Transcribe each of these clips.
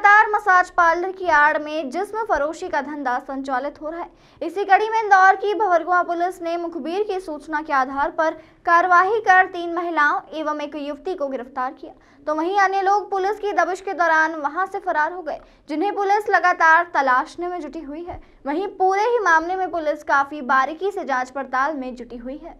लगातार massage parlour की आड़ में जिसम फरोशी का धंधा संचालित हो रहा है इसी कड़ी में इंदौर की भवरगुआ पुलिस ने मुखबिर की सूचना के आधार पर कार्यवाही कर तीन महिलाओं एवं एक युवती को गिरफ्तार किया तो वहीं अन्य लोग पुलिस की दबिश के दौरान वहां से फरार हो गए जिन्हें पुलिस लगातार तलाशने में जुटी हुई है वही पूरे ही मामले में पुलिस काफी बारीकी से जाँच पड़ताल में जुटी हुई है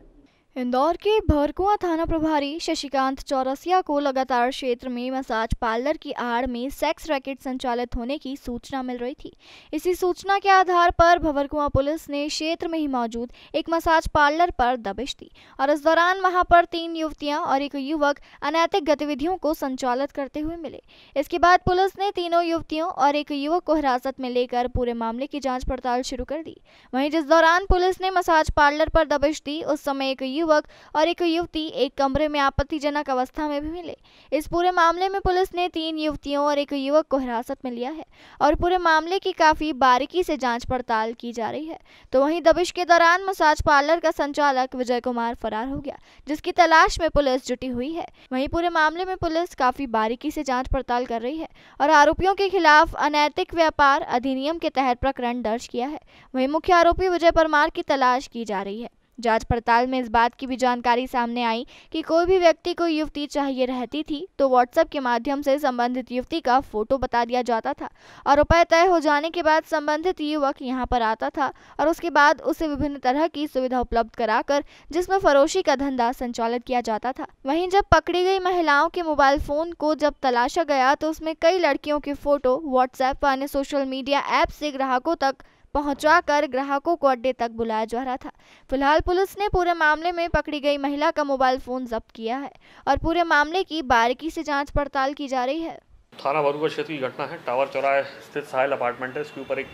इंदौर के भरकुआ थाना प्रभारी शशिकांत चौरसिया को लगातार क्षेत्र में मसाज पार्लर की आड़ में सेक्स रैकेट संचालित होने की सूचना मिल रही थी इसी सूचना के आधार पर भवरकुआ पुलिस ने क्षेत्र में ही मौजूद एक मसाज पार्लर पर दबिश दी और इस दौरान वहां पर तीन युवतियां और एक युवक अनैतिक गतिविधियों को संचालित करते हुए मिले इसके बाद पुलिस ने तीनों युवतियों और एक युवक को हिरासत में लेकर पूरे मामले की जाँच पड़ताल शुरू कर दी वहीं जिस दौरान पुलिस ने मसाज पार्लर पर दबिश दी उस समय एक युवक और एक युवती एक कमरे में आपत्तिजनक अवस्था में भी मिले इस पूरे मामले में पुलिस ने तीन युवतियों और एक युवक को हिरासत में लिया है और पूरे मामले की काफ़ी बारीकी से जांच पड़ताल की जा रही है तो वहीं दबिश के दौरान मसाज पार्लर का संचालक विजय कुमार फरार हो गया जिसकी तलाश में पुलिस जुटी हुई है वहीं पूरे मामले में पुलिस काफ़ी बारीकी से जाँच पड़ताल कर रही है और आरोपियों के खिलाफ अनैतिक व्यापार अधिनियम के तहत प्रकरण दर्ज किया है वहीं मुख्य आरोपी विजय परमार की तलाश की जा रही है जांच पड़ताल में इस बात की भी जानकारी सामने आई कि कोई भी व्यक्ति को युवती चाहिए रहती थी तो व्हाट्सएप के माध्यम से संबंधित युवती का फोटो बता दिया जाता था और रुपये तय हो जाने के बाद संबंधित युवक यहाँ पर आता था और उसके बाद उसे विभिन्न तरह की सुविधा उपलब्ध कराकर जिसमें फरोशी का धंधा संचालित किया जाता था वही जब पकड़ी गई महिलाओं के मोबाइल फोन को जब तलाशा गया तो उसमें कई लड़कियों के फोटो व्हाट्सएप व अन्य सोशल मीडिया ऐप से ग्राहकों तक पहुंचाकर ग्राहकों को अड्डे तक बुलाया जा रहा था फिलहाल पुलिस ने पूरे मामले में पकड़ी गई महिला का मोबाइल फोन जब्त किया है और पूरे मामले की बारीकी से जांच पड़ताल की जा रही है थाना बरूआ क्षेत्र की घटना है टावर चौराहे स्थित साहिल अपार्टमेंट है इसके ऊपर एक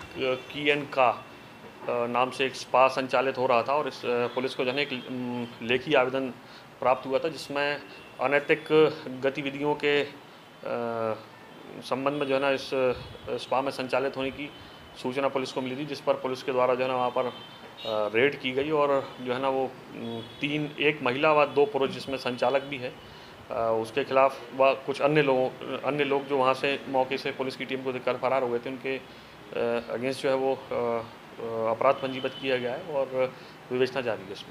की एन का नाम से एक स्पा संचालित हो रहा था और इस पुलिस को जो एक लेखी आवेदन प्राप्त हुआ था जिसमें अनैतिक गतिविधियों के संबंध में जो है ना इस स्पा में संचालित होने की सूचना पुलिस को मिली थी जिस पर पुलिस के द्वारा जो है ना वहाँ पर रेड की गई और जो है ना वो तीन एक महिला व दो पुरुष जिसमें संचालक भी है उसके खिलाफ व कुछ अन्य लोगों अन्य लोग जो वहाँ से मौके से पुलिस की टीम को देखकर फरार हो गए थे उनके अगेंस्ट जो है वो अपराध पंजीबद्ध किया गया है और विवेचना जारी है उसमें